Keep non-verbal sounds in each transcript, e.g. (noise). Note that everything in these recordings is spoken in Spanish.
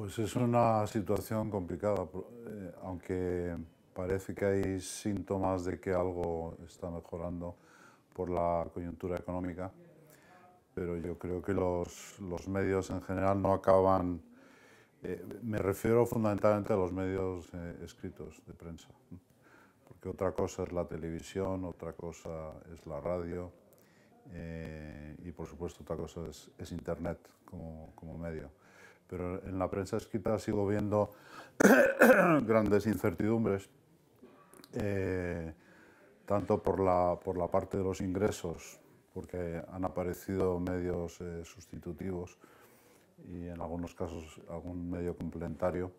Pues es una situación complicada, eh, aunque parece que hay síntomas de que algo está mejorando por la coyuntura económica, pero yo creo que los, medios en general no acaban, eh, me refiero fundamentalmente a los medios eh, escritos de prensa, porque otra cosa es la televisión, otra cosa es la radio y por supuesto otra cosa es, es Internet como medio pero en la prensa escrita sigo viendo (coughs) grandes incertidumbres, eh, tanto por la, por la parte de los ingresos, porque han aparecido medios eh, sustitutivos y en algunos casos algún medio complementario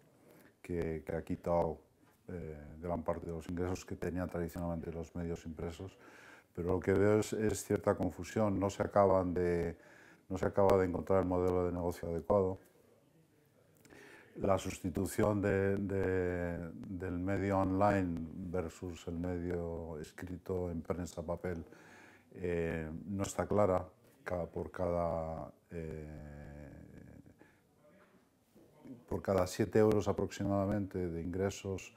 que, ha quitado eh, gran parte de los ingresos que tenían tradicionalmente los medios impresos. Pero lo que veo es, es cierta confusión, no se, acaban de, no se acaba de encontrar el modelo de negocio adecuado la sustitución del medio online versus el medio escrito en prensa papel eh, no está clara por cada eh, por cada 7 euros aproximadamente de ingresos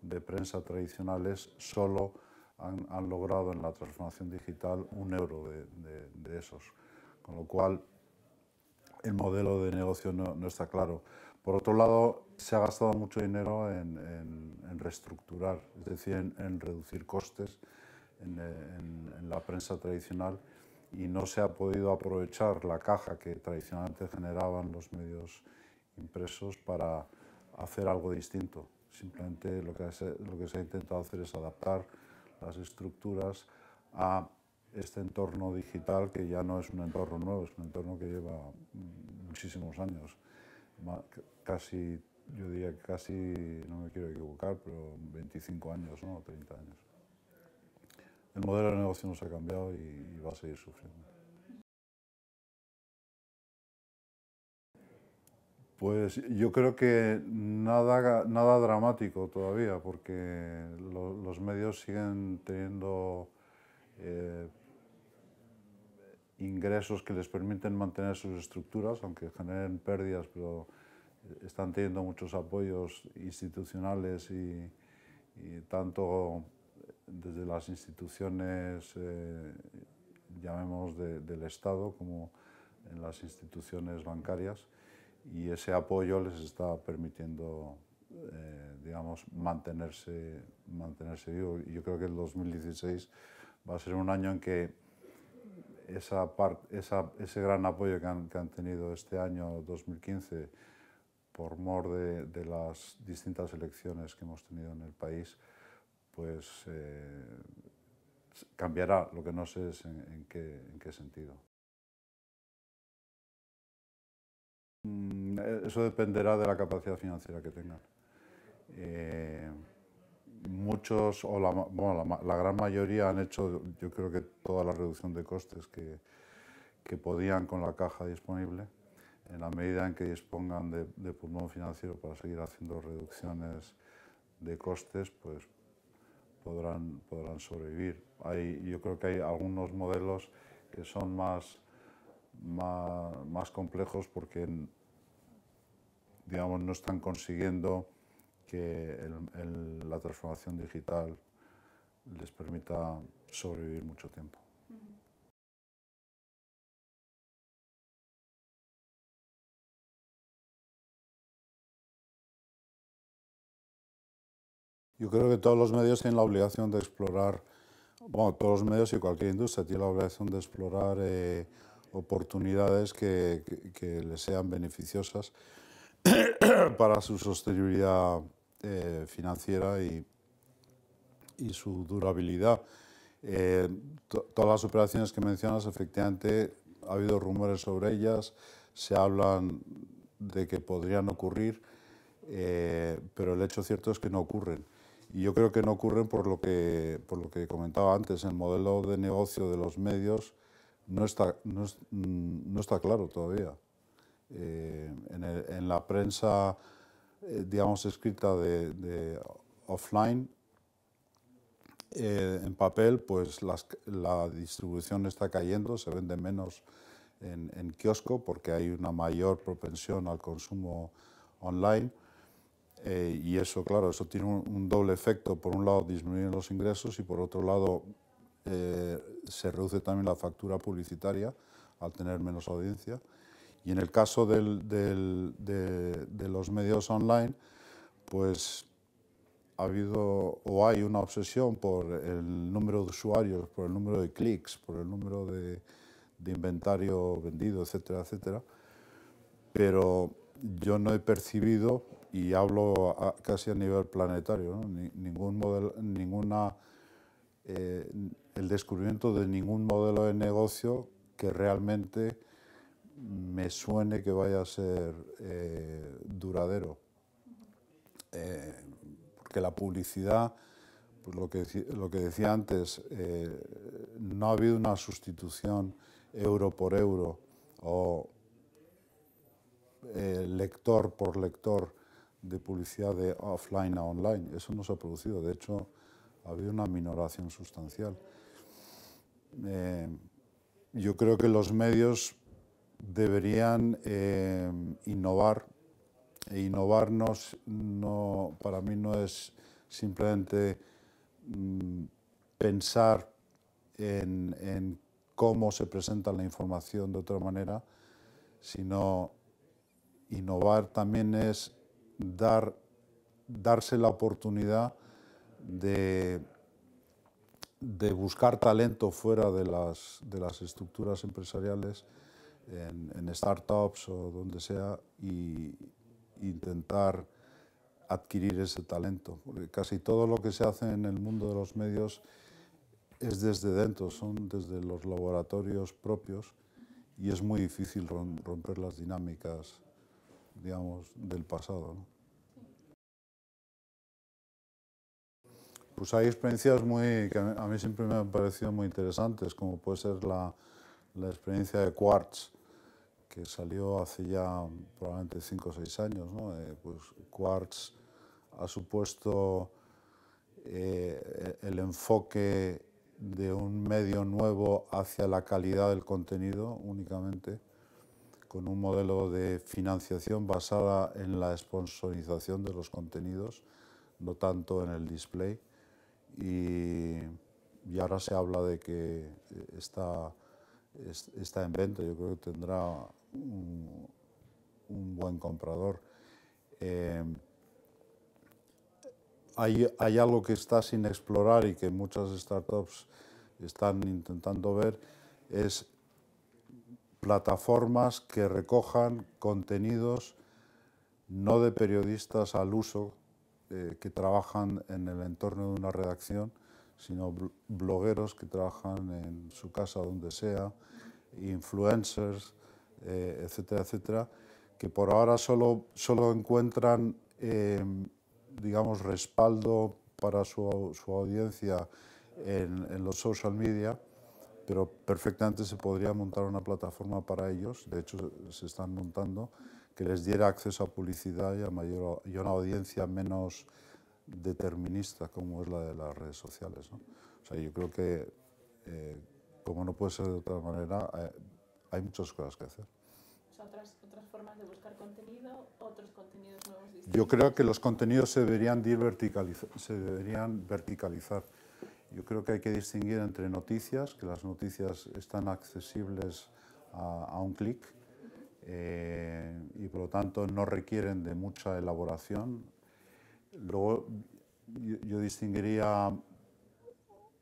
de prensa tradicionales solo han, logrado en la transformación digital un euro de, esos con lo cual el modelo de negocio no está claro por otro lado, se ha gastado mucho dinero en, reestructurar, es decir, en, reducir costes en, la prensa tradicional y no se ha podido aprovechar la caja que tradicionalmente generaban los medios impresos para hacer algo distinto. Simplemente lo que se ha intentado hacer es adaptar las estructuras a este entorno digital que ya no es un entorno nuevo, es un entorno que lleva muchísimos años casi, yo diría que casi, no me quiero equivocar, pero 25 años, ¿no? 30 años. El modelo de negocio nos ha cambiado y, va a seguir sufriendo. Pues yo creo que nada, nada dramático todavía, porque los medios siguen teniendo eh, ingresos que les permiten mantener sus estructuras, aunque generen pérdidas, pero están teniendo muchos apoyos institucionales y, tanto desde las instituciones, eh, llamemos, del Estado como en las instituciones bancarias y ese apoyo les está permitiendo, eh, mantenerse, mantenerse vivo. Yo creo que el 2016 va a ser un año en que ese gran apoyo que han tenido este año 2015 por mor de, las distintas elecciones que hemos tenido en el país, pues eh, cambiará, lo que no sé es en, qué, sentido. Mm, eso dependerá de la capacidad financiera que tengan. Eh, muchos, o la, gran mayoría han hecho, yo creo que toda la reducción de costes que podían con la caja disponible en la medida en que dispongan de, pulmón financiero para seguir haciendo reducciones de costes, pues podrán, sobrevivir. yo creo que hay algunos modelos que son más, complejos porque digamos, no están consiguiendo que la transformación digital les permita sobrevivir mucho tiempo. Yo creo que todos los medios tienen la obligación de explorar, bueno, todos los medios y cualquier industria tiene la obligación de explorar eh, oportunidades que, les sean beneficiosas (clears throat) para su sostenibilidad eh, financiera y, su durabilidad. Eh, todas las operaciones que mencionas, efectivamente, ha habido rumores sobre ellas, se hablan de que podrían ocurrir, pero el hecho cierto es que no ocurren. Y yo creo que no ocurren por lo que, por lo que comentaba antes, el modelo de negocio de los medios no está, mm, claro todavía. Eh, en, la prensa, eh, digamos, escrita de, offline, eh, en papel, pues la distribución está cayendo, se vende menos en kiosco porque hay una mayor propensión al consumo online eh, y eso, claro, eso tiene un, doble efecto. Por un lado, disminuyen los ingresos y por otro lado, eh, se reduce también la factura publicitaria al tener menos audiencia. Y en el caso de, los medios online, pues ha habido o hay una obsesión por el número de usuarios, por el número de clics, por el número de, de inventario vendido, etcétera, etcétera. Pero yo no he percibido y hablo casi a nivel planetario, ningún modelo, ninguna, eh, el descubrimiento de ningún modelo de negocio que realmente me suene que vaya a ser eh, duradero. Eh, porque la publicidad, pues lo, lo que decía antes, no ha habido una sustitución euro por euro o lector por lector de publicidad de offline a online. Eso no se ha producido. De hecho, ha habido una minoración sustancial. Eh, yo creo que los medios deberían eh, innovar. E innovar no, para mí no es simplemente mm, pensar en, en cómo se presenta la información de otra manera, sino innovar también es darse la oportunidad de, buscar talento fuera de las, estructuras empresariales, en, startups o donde sea, y intentar adquirir ese talento. Porque casi todo lo que se hace en el mundo de los medios es desde dentro, son desde los laboratorios propios y es muy difícil romper las dinámicas digamos, del pasado. ¿no? Pues hay experiencias muy, que a mí siempre me han parecido muy interesantes, como puede ser la, experiencia de Quartz, que salió hace ya probablemente 5 o 6 años. ¿no? Eh, pues Quartz ha supuesto eh, e, el enfoque de un medio nuevo hacia la calidad del contenido únicamente con un modelo de financiación basada en la sponsorización de los contenidos, no tanto en el display. Y, ahora se habla de que está, está en venta, yo creo que tendrá un, buen comprador. Em, hay, hay, algo que está sin explorar y que muchas startups están intentando ver, es plataformas que recojan contenidos no de periodistas al uso eh, que trabajan en el entorno de una redacción, sino blogueros que trabajan en su casa, donde sea, influencers, eh, etcétera, etcétera, que por ahora solo, encuentran, em, digamos, respaldo para su, audiencia en los social media pero perfectamente se podría montar una plataforma para ellos, de hecho se están montando, que les diera acceso a publicidad y a, mayor, y una audiencia menos determinista como es la de las redes sociales. ¿no? O sea, yo creo que, eh, como no puede ser de otra manera, eh, hay muchas cosas que hacer. Otras, otras formas de buscar contenido, otros contenidos Yo creo que los contenidos se deberían, ir se deberían verticalizar yo creo que hay que distinguir entre noticias, que las noticias están accesibles a, un clic eh, y por lo tanto no requieren de mucha elaboración. Luego yo, yo distinguiría,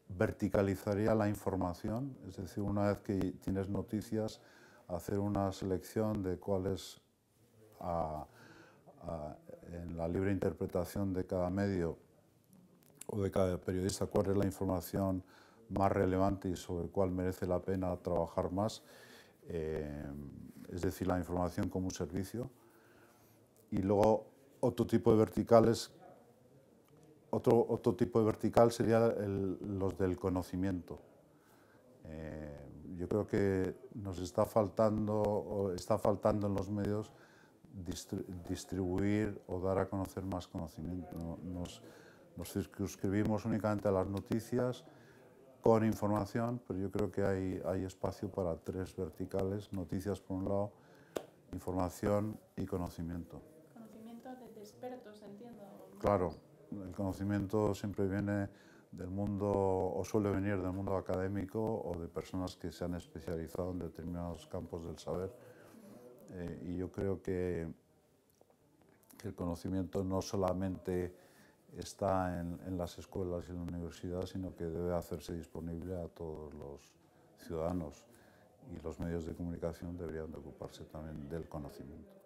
verticalizaría la información, es decir, una vez que tienes noticias, hacer una selección de cuáles en la libre interpretación de cada medio o de cada periodista cuál es la información más relevante y sobre cuál merece la pena trabajar más, eh, es decir, la información como un servicio. Y luego otro tipo de verticales, otro, otro tipo de vertical sería los del conocimiento. Eh, yo creo que nos está faltando, está faltando en los medios distribuir o dar a conocer más conocimiento. Nos, nos suscribimos únicamente a las noticias con información, pero yo creo que hay, espacio para tres verticales, noticias por un lado, información y conocimiento. Conocimiento de expertos, entiendo. Claro, el conocimiento siempre viene del mundo o suele venir del mundo académico o de personas que se han especializado en determinados campos del saber. Eh, y yo creo que el conocimiento no solamente está en, las escuelas y en la universidad, sino que debe hacerse disponible a todos los ciudadanos y los medios de comunicación deberían ocuparse también del conocimiento.